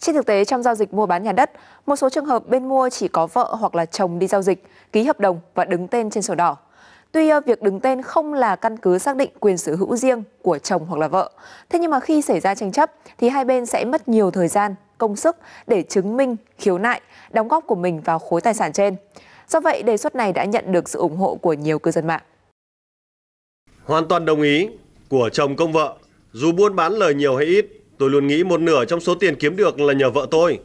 Trên thực tế trong giao dịch mua bán nhà đất, một số trường hợp bên mua chỉ có vợ hoặc là chồng đi giao dịch, ký hợp đồng và đứng tên trên sổ đỏ. Tuy ờ, việc đứng tên không là căn cứ xác định quyền sở hữu riêng của chồng hoặc là vợ, thế nhưng mà khi xảy ra tranh chấp thì hai bên sẽ mất nhiều thời gian, công sức để chứng minh, khiếu nại, đóng góp của mình vào khối tài sản trên. Do vậy, đề xuất này đã nhận được sự ủng hộ của nhiều cư dân mạng. Hoàn toàn đồng ý của chồng công vợ, dù buôn bán lời nhiều hay ít, Tôi luôn nghĩ một nửa trong số tiền kiếm được là nhờ vợ tôi.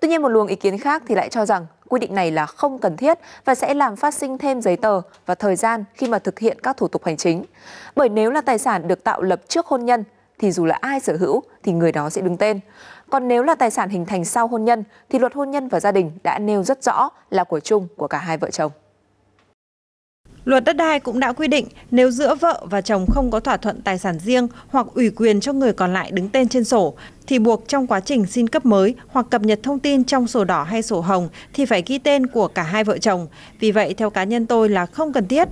Tuy nhiên một luồng ý kiến khác thì lại cho rằng quy định này là không cần thiết và sẽ làm phát sinh thêm giấy tờ và thời gian khi mà thực hiện các thủ tục hành chính. Bởi nếu là tài sản được tạo lập trước hôn nhân thì dù là ai sở hữu thì người đó sẽ đứng tên. Còn nếu là tài sản hình thành sau hôn nhân thì luật hôn nhân và gia đình đã nêu rất rõ là của chung của cả hai vợ chồng. Luật đất đai cũng đã quy định nếu giữa vợ và chồng không có thỏa thuận tài sản riêng hoặc ủy quyền cho người còn lại đứng tên trên sổ, thì buộc trong quá trình xin cấp mới hoặc cập nhật thông tin trong sổ đỏ hay sổ hồng thì phải ghi tên của cả hai vợ chồng. Vì vậy, theo cá nhân tôi là không cần thiết.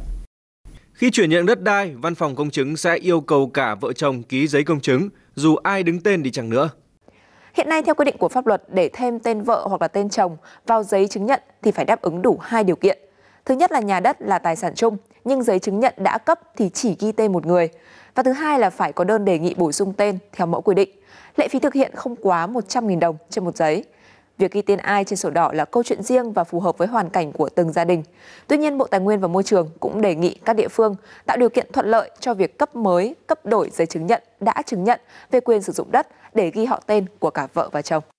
Khi chuyển nhượng đất đai, văn phòng công chứng sẽ yêu cầu cả vợ chồng ký giấy công chứng, dù ai đứng tên đi chẳng nữa. Hiện nay theo quy định của pháp luật để thêm tên vợ hoặc là tên chồng vào giấy chứng nhận thì phải đáp ứng đủ hai điều kiện. Thứ nhất là nhà đất là tài sản chung, nhưng giấy chứng nhận đã cấp thì chỉ ghi tên một người. Và thứ hai là phải có đơn đề nghị bổ sung tên theo mẫu quy định. Lệ phí thực hiện không quá 100.000 đồng trên một giấy. Việc ghi tên ai trên sổ đỏ là câu chuyện riêng và phù hợp với hoàn cảnh của từng gia đình. Tuy nhiên, Bộ Tài nguyên và Môi trường cũng đề nghị các địa phương tạo điều kiện thuận lợi cho việc cấp mới, cấp đổi giấy chứng nhận đã chứng nhận về quyền sử dụng đất để ghi họ tên của cả vợ và chồng.